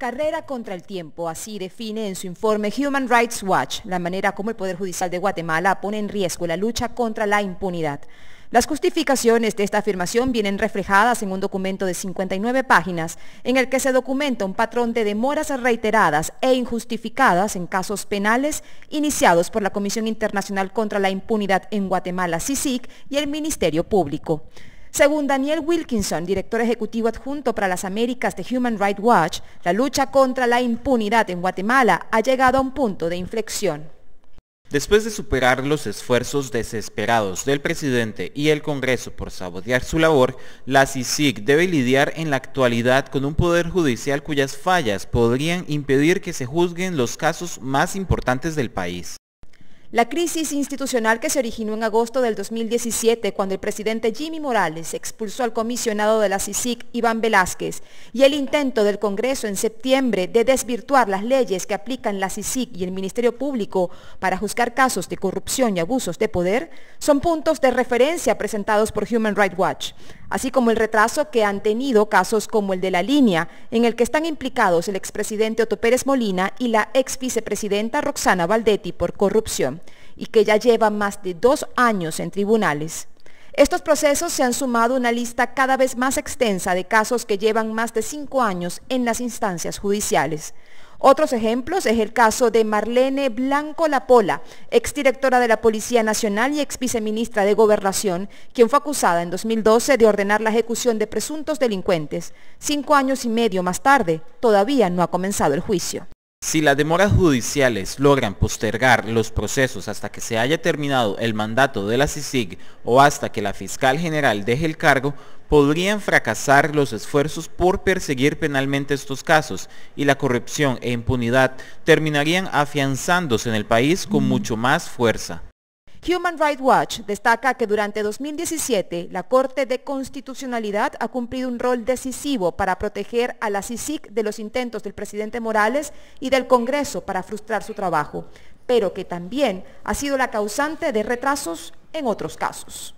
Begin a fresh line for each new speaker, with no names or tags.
Carrera contra el tiempo, así define en su informe Human Rights Watch la manera como el Poder Judicial de Guatemala pone en riesgo la lucha contra la impunidad. Las justificaciones de esta afirmación vienen reflejadas en un documento de 59 páginas en el que se documenta un patrón de demoras reiteradas e injustificadas en casos penales iniciados por la Comisión Internacional contra la Impunidad en Guatemala, CICIC, y el Ministerio Público. Según Daniel Wilkinson, director ejecutivo adjunto para las Américas de Human Rights Watch, la lucha contra la impunidad en Guatemala ha llegado a un punto de inflexión.
Después de superar los esfuerzos desesperados del presidente y el Congreso por sabotear su labor, la CICIG debe lidiar en la actualidad con un poder judicial cuyas fallas podrían impedir que se juzguen los casos más importantes del país.
La crisis institucional que se originó en agosto del 2017 cuando el presidente Jimmy Morales expulsó al comisionado de la CICIC, Iván Velázquez, y el intento del Congreso en septiembre de desvirtuar las leyes que aplican la CICIC y el Ministerio Público para juzgar casos de corrupción y abusos de poder, son puntos de referencia presentados por Human Rights Watch así como el retraso que han tenido casos como el de la línea, en el que están implicados el expresidente Otto Pérez Molina y la ex vicepresidenta Roxana Valdetti por corrupción, y que ya lleva más de dos años en tribunales. Estos procesos se han sumado a una lista cada vez más extensa de casos que llevan más de cinco años en las instancias judiciales. Otros ejemplos es el caso de Marlene Blanco Lapola, exdirectora de la Policía Nacional y ex viceministra de Gobernación, quien fue acusada en 2012 de ordenar la ejecución de presuntos delincuentes. Cinco años y medio más tarde, todavía no ha comenzado el juicio.
Si las demoras judiciales logran postergar los procesos hasta que se haya terminado el mandato de la CICIG o hasta que la fiscal general deje el cargo, podrían fracasar los esfuerzos por perseguir penalmente estos casos y la corrupción e impunidad terminarían afianzándose en el país con mm. mucho más fuerza.
Human Rights Watch destaca que durante 2017 la Corte de Constitucionalidad ha cumplido un rol decisivo para proteger a la CICIC de los intentos del presidente Morales y del Congreso para frustrar su trabajo, pero que también ha sido la causante de retrasos en otros casos.